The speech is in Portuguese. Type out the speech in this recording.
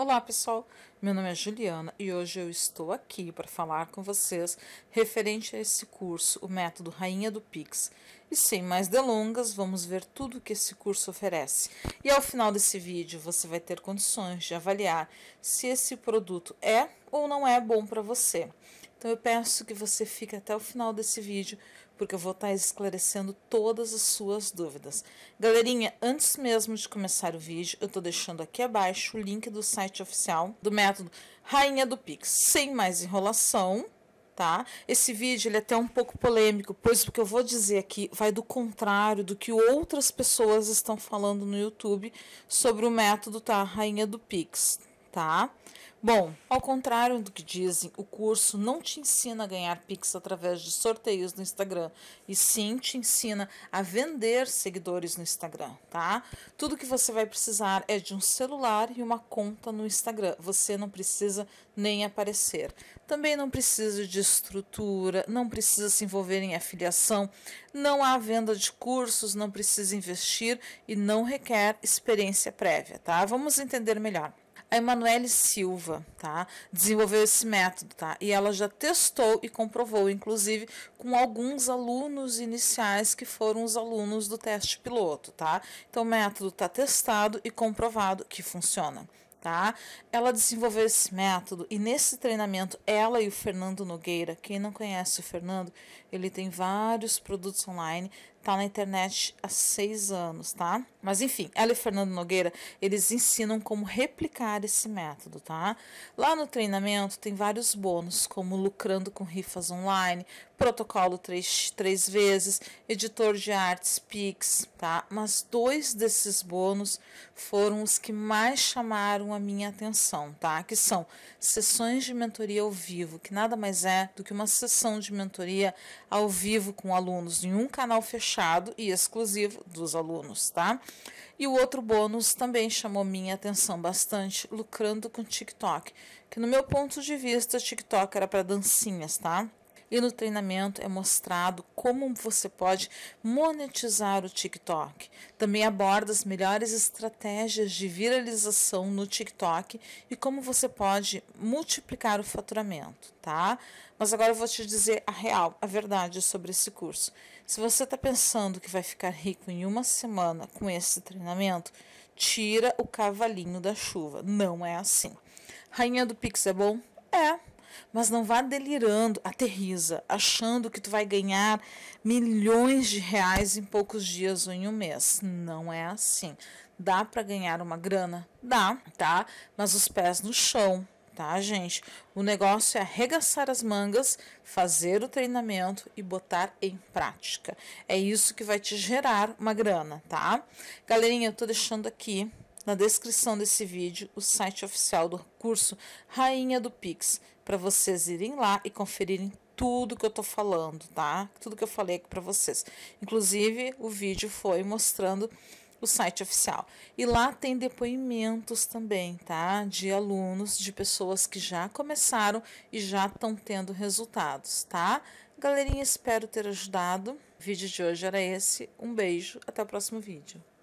Olá pessoal, meu nome é Juliana e hoje eu estou aqui para falar com vocês referente a esse curso, o método Rainha do Pix. E sem mais delongas, vamos ver tudo que esse curso oferece. E ao final desse vídeo você vai ter condições de avaliar se esse produto é ou não é bom para você. Então eu peço que você fique até o final desse vídeo, porque eu vou estar esclarecendo todas as suas dúvidas. Galerinha, antes mesmo de começar o vídeo, eu estou deixando aqui abaixo o link do site oficial do método Rainha do Pix. Sem mais enrolação, tá? Esse vídeo ele é até um pouco polêmico, pois o que eu vou dizer aqui vai do contrário do que outras pessoas estão falando no YouTube sobre o método da tá? Rainha do Pix, tá? Bom, ao contrário do que dizem, o curso não te ensina a ganhar Pix através de sorteios no Instagram, e sim te ensina a vender seguidores no Instagram, tá? Tudo que você vai precisar é de um celular e uma conta no Instagram. Você não precisa nem aparecer. Também não precisa de estrutura, não precisa se envolver em afiliação, não há venda de cursos, não precisa investir e não requer experiência prévia, tá? Vamos entender melhor. A Emanuele Silva, tá? Desenvolveu esse método, tá? E ela já testou e comprovou, inclusive, com alguns alunos iniciais que foram os alunos do teste piloto, tá? Então, o método está testado e comprovado que funciona tá? Ela desenvolveu esse método e nesse treinamento ela e o Fernando Nogueira, quem não conhece o Fernando, ele tem vários produtos online tá na internet há seis anos, tá? Mas enfim, ela e Fernando Nogueira, eles ensinam como replicar esse método, tá? Lá no treinamento tem vários bônus, como lucrando com rifas online, protocolo três, três vezes, editor de artes Pix, tá? Mas dois desses bônus foram os que mais chamaram a minha atenção, tá? Que são sessões de mentoria ao vivo, que nada mais é do que uma sessão de mentoria ao vivo com alunos em um canal fechado fechado e exclusivo dos alunos, tá? E o outro bônus também chamou minha atenção bastante, lucrando com TikTok, que no meu ponto de vista, TikTok era para dancinhas, tá? E no treinamento é mostrado como você pode monetizar o TikTok. Também aborda as melhores estratégias de viralização no TikTok e como você pode multiplicar o faturamento, tá? Mas agora eu vou te dizer a real, a verdade sobre esse curso. Se você está pensando que vai ficar rico em uma semana com esse treinamento, tira o cavalinho da chuva. Não é assim. Rainha do Pix é bom? É. Mas não vá delirando, aterriza, achando que tu vai ganhar milhões de reais em poucos dias ou em um mês. Não é assim. Dá para ganhar uma grana? Dá, tá? Mas os pés no chão, tá, gente? O negócio é arregaçar as mangas, fazer o treinamento e botar em prática. É isso que vai te gerar uma grana, tá? Galerinha, eu tô deixando aqui na descrição desse vídeo o site oficial do curso Rainha do Pix para vocês irem lá e conferirem tudo que eu tô falando, tá? Tudo que eu falei aqui para vocês. Inclusive, o vídeo foi mostrando o site oficial. E lá tem depoimentos também, tá? De alunos, de pessoas que já começaram e já estão tendo resultados, tá? Galerinha, espero ter ajudado. O vídeo de hoje era esse. Um beijo, até o próximo vídeo.